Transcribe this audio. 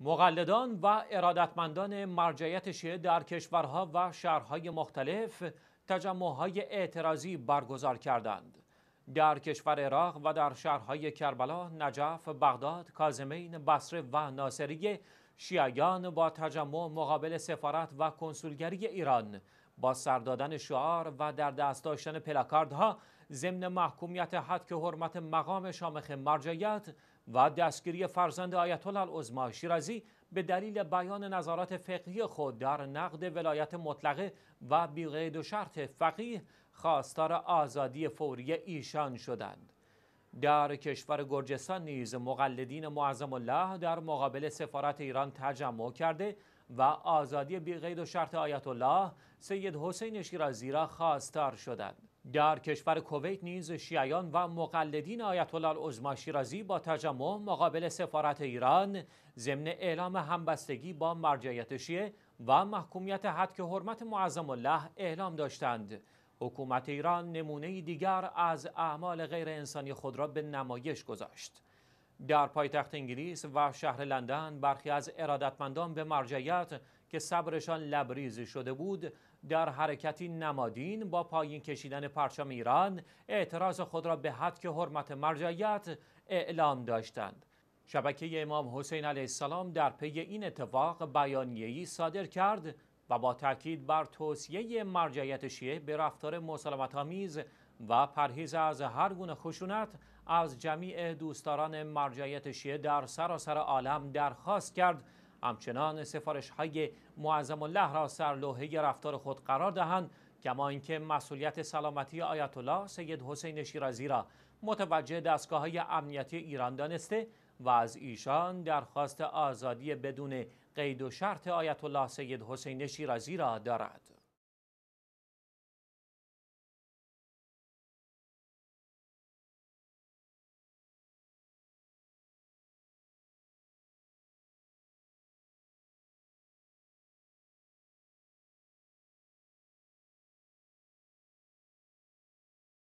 مقلدان و ارادتمندان مرجعیت شیعه در کشورها و شهرهای مختلف تجمعهای اعتراضی برگزار کردند. در کشور عراق و در شهرهای کربلا، نجف، بغداد، کازمین، بصره و ناصریه شیعیان با تجمع مقابل سفارت و کنسولگری ایران با سر دادن شعار و در دست داشتن پلاکاردها ضمن محکومیت حد که حرمت مقام شامخ مرجعیت و دستگیری فرزند آیت الله العظما شیرازی به دلیل بیان نظرات فقهی خود در نقد ولایت مطلقه و بیقید و شرط فقیه خواستار آزادی فوری ایشان شدند در کشور گرجستان نیز مقلدین معظم الله در مقابل سفارت ایران تجمع کرده و آزادی بی قید و شرط آیت الله سید حسین شیرازی را خواستار شدند در کشور کویت نیز شیعیان و مقلدین آیت الله العظما شیرازی با تجمع مقابل سفارت ایران ضمن اعلام همبستگی با مرجعیت شیعه و محکومیت حد که حرمت معظم الله اعلام داشتند حکومت ایران نمونه دیگر از اعمال غیر انسانی خود را به نمایش گذاشت در پایتخت انگلیس و شهر لندن برخی از ارادتمندان به مرجعیت که صبرشان لبریز شده بود در حرکتی نمادین با پایین کشیدن پرچم ایران اعتراض خود را به حد که حرمت مرجعیت اعلام داشتند شبکه امام حسین علیه السلام در پی این اتفاق بیانیه‌ای صادر کرد و با تاکید بر توصیه مرجعیت شیعه به رفتار مسالمت‌آمیز و پرهیز از هر گونه خشونت از جمیع دوستداران مرجعیت شیعه در سراسر عالم درخواست کرد همچنان سفارش های معظم الله را سر لوحه رفتار خود قرار دهند کما اینکه مسئولیت سلامتی آیت الله سید حسین شیرازی را متوجه دستگاه های امنیتی ایران دانسته و از ایشان درخواست آزادی بدون قید و شرط آیت الله سید حسین شیرازی را دارد